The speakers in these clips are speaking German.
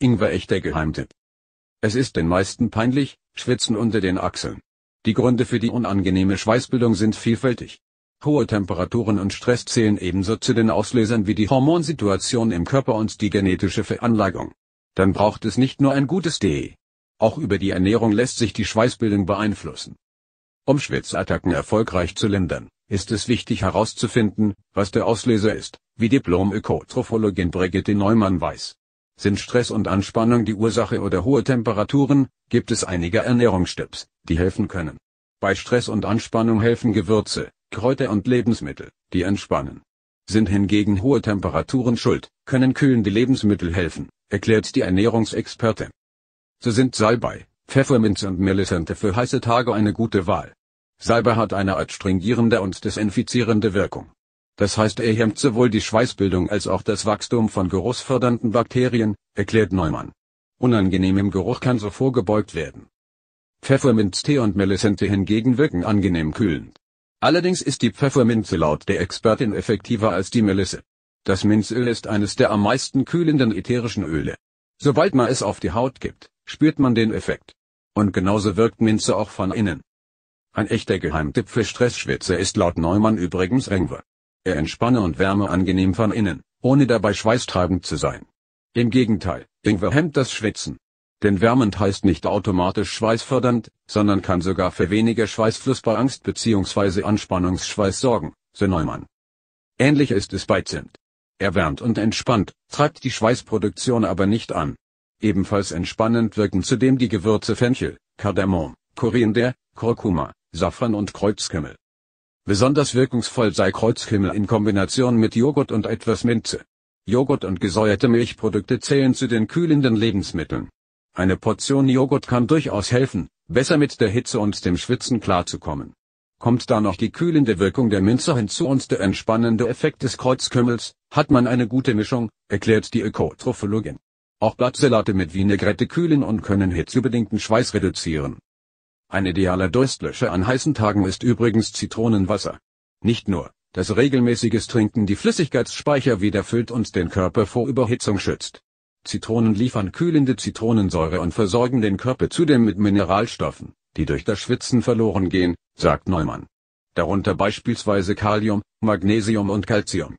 Ingwer echter Geheimtipp. Es ist den meisten peinlich, schwitzen unter den Achseln. Die Gründe für die unangenehme Schweißbildung sind vielfältig. Hohe Temperaturen und Stress zählen ebenso zu den Auslösern wie die Hormonsituation im Körper und die genetische Veranlagung. Dann braucht es nicht nur ein gutes D. Auch über die Ernährung lässt sich die Schweißbildung beeinflussen. Um Schwitzattacken erfolgreich zu lindern, ist es wichtig herauszufinden, was der Auslöser ist, wie Diplom-Ökotrophologin Brigitte Neumann weiß. Sind Stress und Anspannung die Ursache oder hohe Temperaturen, gibt es einige Ernährungstipps, die helfen können. Bei Stress und Anspannung helfen Gewürze, Kräuter und Lebensmittel, die entspannen. Sind hingegen hohe Temperaturen schuld, können kühlende Lebensmittel helfen, erklärt die Ernährungsexperte. So sind Salbei, Pfefferminz und Melisente für heiße Tage eine gute Wahl. Salbei hat eine adstringierende und desinfizierende Wirkung. Das heißt, er hemmt sowohl die Schweißbildung als auch das Wachstum von geruchsfördernden Bakterien, erklärt Neumann. Unangenehmem Geruch kann so vorgebeugt werden. Pfefferminztee und Melissente hingegen wirken angenehm kühlend. Allerdings ist die Pfefferminze laut der Expertin effektiver als die Melisse. Das Minzöl ist eines der am meisten kühlenden ätherischen Öle. Sobald man es auf die Haut gibt, spürt man den Effekt. Und genauso wirkt Minze auch von innen. Ein echter Geheimtipp für Stressschwitze ist laut Neumann übrigens Engwer. Er entspanne und wärme angenehm von innen, ohne dabei schweißtreibend zu sein. Im Gegenteil, Ingwer hemmt das Schwitzen. Denn wärmend heißt nicht automatisch schweißfördernd, sondern kann sogar für weniger Schweißfluss bei Angst bzw. Anspannungsschweiß sorgen, so Neumann. Ähnlich ist es bei Zimt. Er wärmt und entspannt, treibt die Schweißproduktion aber nicht an. Ebenfalls entspannend wirken zudem die Gewürze Fenchel, Kardamom, Koriander, Kurkuma, Safran und Kreuzkümmel. Besonders wirkungsvoll sei Kreuzkümmel in Kombination mit Joghurt und etwas Minze. Joghurt und gesäuerte Milchprodukte zählen zu den kühlenden Lebensmitteln. Eine Portion Joghurt kann durchaus helfen, besser mit der Hitze und dem Schwitzen klarzukommen. Kommt da noch die kühlende Wirkung der Minze hinzu und der entspannende Effekt des Kreuzkümmels, hat man eine gute Mischung, erklärt die Ökotrophologin. Auch Blattsalate mit Vinaigrette kühlen und können hitzebedingten Schweiß reduzieren. Ein idealer Durstlöscher an heißen Tagen ist übrigens Zitronenwasser. Nicht nur, dass regelmäßiges Trinken die Flüssigkeitsspeicher wieder füllt und den Körper vor Überhitzung schützt. Zitronen liefern kühlende Zitronensäure und versorgen den Körper zudem mit Mineralstoffen, die durch das Schwitzen verloren gehen, sagt Neumann. Darunter beispielsweise Kalium, Magnesium und Calcium.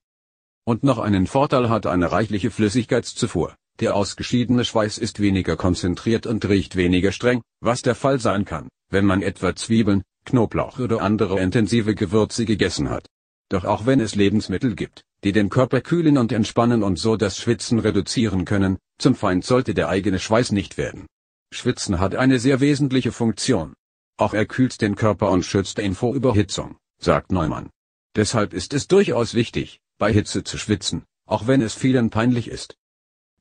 Und noch einen Vorteil hat eine reichliche Flüssigkeitszufuhr. Der ausgeschiedene Schweiß ist weniger konzentriert und riecht weniger streng, was der Fall sein kann, wenn man etwa Zwiebeln, Knoblauch oder andere intensive Gewürze gegessen hat. Doch auch wenn es Lebensmittel gibt, die den Körper kühlen und entspannen und so das Schwitzen reduzieren können, zum Feind sollte der eigene Schweiß nicht werden. Schwitzen hat eine sehr wesentliche Funktion. Auch er kühlt den Körper und schützt ihn vor Überhitzung, sagt Neumann. Deshalb ist es durchaus wichtig, bei Hitze zu schwitzen, auch wenn es vielen peinlich ist.